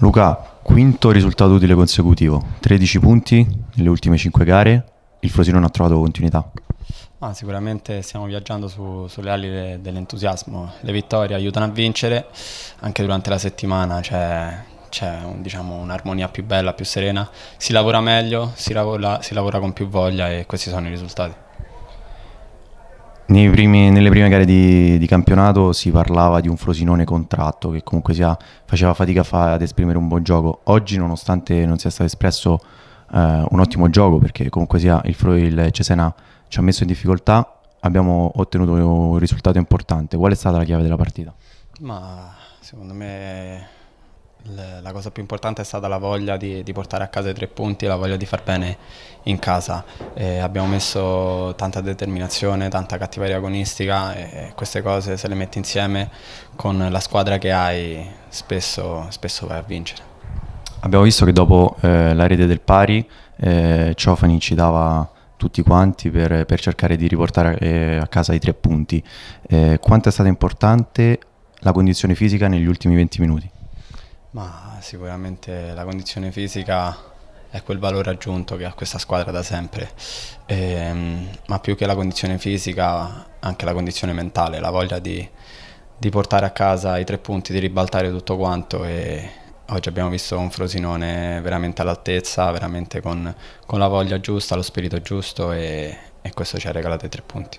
Luca, quinto risultato utile consecutivo, 13 punti nelle ultime 5 gare, il Frosinone ha trovato continuità. Ah, sicuramente stiamo viaggiando su, sulle ali dell'entusiasmo, le vittorie aiutano a vincere, anche durante la settimana c'è, c'è un, diciamo, un'armonia più bella, più serena, si lavora meglio, si lavora, si lavora con più voglia e questi sono i risultati primi, nelle prime gare di, di, campionato si parlava di un Frosinone contratto che comunque sia, faceva fatica fa, ad esprimere un buon gioco. Oggi, nonostante non sia stato espresso eh, un ottimo gioco, perché comunque sia il, il Cesena ci ha messo in difficoltà, abbiamo ottenuto un risultato importante. Qual è stata la chiave della partita? Ma secondo me la cosa più importante è stata la voglia di, di, portare a casa i tre punti la voglia di far bene in casa. Eh, abbiamo messo tanta determinazione, tanta cattiveria agonistica e queste cose se le metti insieme con la squadra che hai spesso, spesso vai a vincere. Abbiamo visto che dopo eh, la rete del pari eh, Ciofani ci dava tutti quanti per, per cercare di riportare a, eh, a casa i tre punti. Eh, quanto è stata importante la condizione fisica negli ultimi 20 minuti? Ma sicuramente la condizione fisica è quel valore aggiunto che ha questa squadra da sempre, e, ehm, ma più che la condizione fisica anche la condizione mentale, la voglia di, di, portare a casa i tre punti, di ribaltare tutto quanto e oggi abbiamo visto un Frosinone veramente all'altezza, veramente con, con la voglia giusta, lo spirito giusto e, e questo ci ha regalato i tre punti.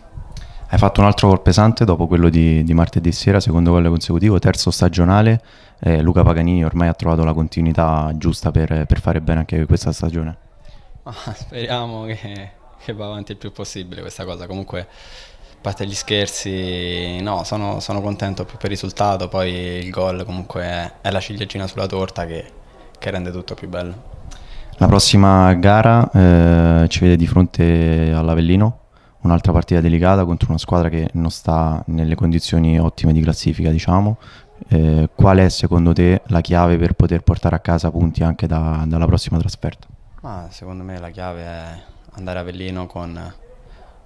Hai fatto un altro gol pesante dopo quello di, di martedì sera, secondo gol consecutivo, terzo stagionale. Eh, Luca Paganini ormai ha trovato la continuità giusta per, per fare bene anche questa stagione. speriamo che, che va avanti il più possibile questa cosa. Comunque a parte gli scherzi, no, sono, sono, contento più per il risultato, poi il gol comunque è la ciliegina sulla torta che, che rende tutto più bello. La prossima gara eh, ci vede di fronte all'Avellino, un'altra partita delicata contro una squadra che non sta nelle condizioni ottime di classifica, diciamo. Eh, qual è secondo te la chiave per poter portare a casa punti anche da, dalla prossima trasferta? Ma secondo me la chiave è andare a Vellino con,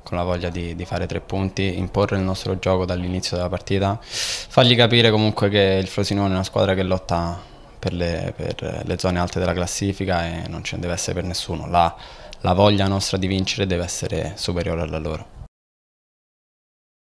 con la voglia di, di, fare tre punti, imporre il nostro gioco dall'inizio della partita, fargli capire comunque che il Frosinone è una squadra che lotta per le, per le zone alte della classifica e non ce ne deve essere per nessuno. Là la voglia nostra di vincere deve essere superiore alla loro.